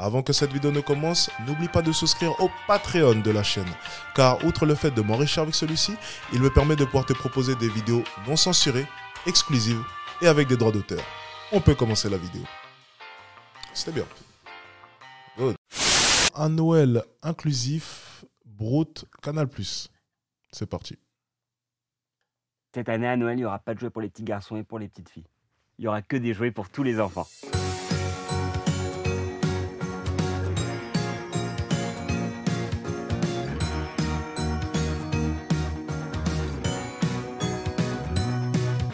Avant que cette vidéo ne commence, n'oublie pas de souscrire au Patreon de la chaîne, car outre le fait de m'enrichir avec celui-ci, il me permet de pouvoir te proposer des vidéos non censurées, exclusives et avec des droits d'auteur. On peut commencer la vidéo. C'était bien. Good. Un Noël inclusif, Brout, Canal+. C'est parti. Cette année à Noël, il n'y aura pas de jouets pour les petits garçons et pour les petites filles. Il n'y aura que des jouets pour tous les enfants.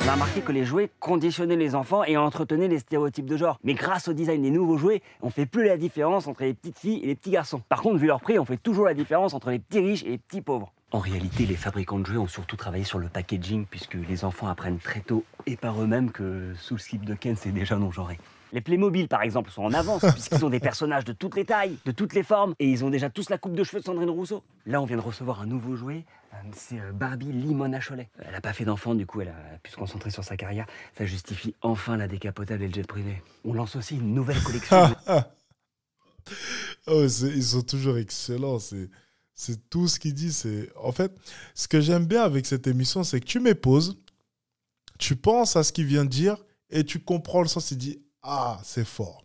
On a remarqué que les jouets conditionnaient les enfants et entretenaient les stéréotypes de genre. Mais grâce au design des nouveaux jouets, on fait plus la différence entre les petites filles et les petits garçons. Par contre, vu leur prix, on fait toujours la différence entre les petits riches et les petits pauvres. En réalité, les fabricants de jouets ont surtout travaillé sur le packaging puisque les enfants apprennent très tôt et par eux-mêmes que sous le slip de Ken, c'est déjà non genré. Les Playmobil, par exemple, sont en avance, puisqu'ils ont des personnages de toutes les tailles, de toutes les formes, et ils ont déjà tous la coupe de cheveux de Sandrine Rousseau. Là, on vient de recevoir un nouveau jouet, euh, c'est euh, Barbie Limona Elle n'a pas fait d'enfant, du coup, elle a pu se concentrer sur sa carrière. Ça justifie enfin la décapotable et le jet privé. On lance aussi une nouvelle collection. Oh, ils sont toujours excellents, c'est... tout ce qu'il dit. C'est en fait ce que j'aime bien avec cette émission, c'est que tu m'époses, tu penses à ce qu'il vient de dire et tu comprends le sens. Il dit ah, c'est fort.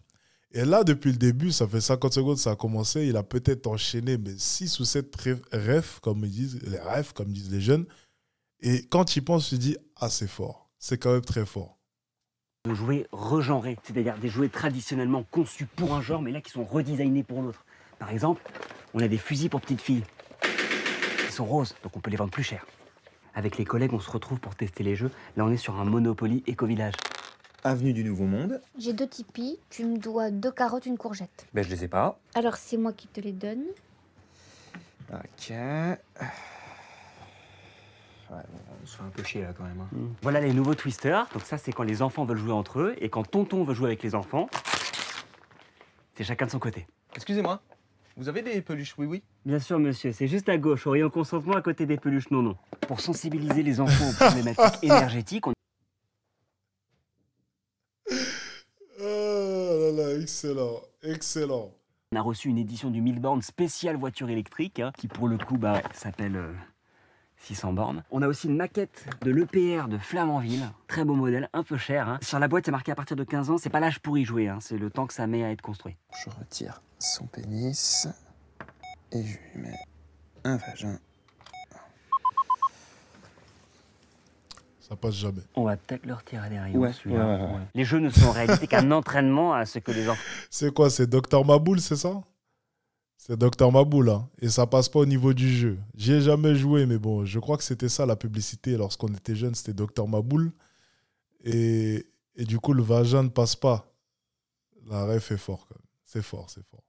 Et là, depuis le début, ça fait 50 secondes, ça a commencé. Il a peut-être enchaîné mais 6 ou 7 rêves, comme ils disent, les comme disent les jeunes. Et quand il pense, il dit Ah, c'est fort. C'est quand même très fort. Jouets regenrés, c'est-à-dire des jouets traditionnellement conçus pour un genre, mais là qui sont redesignés pour l'autre. Par exemple, on a des fusils pour petites filles. Ils sont roses, donc on peut les vendre plus cher. Avec les collègues, on se retrouve pour tester les jeux. Là, on est sur un Monopoly Eco village avenue du Nouveau Monde. J'ai deux tipis, tu me dois deux carottes, une courgette. Ben je les ai pas. Alors c'est moi qui te les donne. Ok. Ouais, on se fait un peu chier là quand même. Hein. Mm. Voilà les nouveaux twisters. Donc ça c'est quand les enfants veulent jouer entre eux et quand tonton veut jouer avec les enfants, c'est chacun de son côté. Excusez-moi, vous avez des peluches oui-oui Bien sûr monsieur, c'est juste à gauche, orient consentement à côté des peluches non-non. Pour sensibiliser les enfants aux problématiques énergétiques, Excellent, excellent. On a reçu une édition du 1000 bornes spéciale voiture électrique, hein, qui pour le coup bah s'appelle 600 euh, bornes. On a aussi une maquette de l'EPR de Flamanville, très beau modèle, un peu cher. Hein. Sur la boîte, c'est marqué à partir de 15 ans, c'est pas l'âge pour y jouer, hein, c'est le temps que ça met à être construit. Je retire son pénis et je lui mets un vagin Ça passe jamais. On va peut-être leur tirer derrière. Les jeux ne sont en réalité qu'un entraînement à ce que les enfants. C'est quoi C'est Docteur Maboul, c'est ça c'est Docteur Maboul, hein, et ça passe pas au niveau du jeu. J'y ai jamais joué, mais bon, je crois que c'était ça la publicité lorsqu'on était jeune, c'était Docteur Maboul. Et, et, du coup, le vagin ne passe pas. La ref est fort, quand C'est fort, c'est fort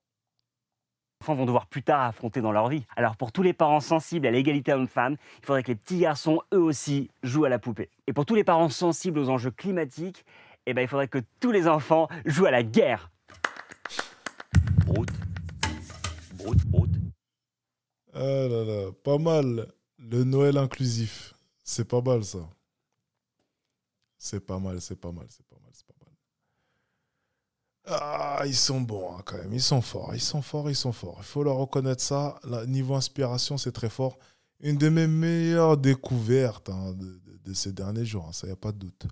enfants vont devoir plus tard affronter dans leur vie. Alors pour tous les parents sensibles à l'égalité homme-femme, il faudrait que les petits garçons, eux aussi, jouent à la poupée. Et pour tous les parents sensibles aux enjeux climatiques, eh ben, il faudrait que tous les enfants jouent à la guerre. Ah là là, pas mal. Le Noël inclusif. C'est pas mal ça. C'est pas mal, c'est pas mal, c'est pas mal, c'est pas mal. Ah, ils sont bons hein, quand même, ils sont forts, ils sont forts, ils sont forts. Il faut leur reconnaître ça. niveau inspiration, c'est très fort. Une de mes meilleures découvertes hein, de, ces derniers jours, hein, ça, il n'y a pas de doute.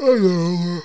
Alors.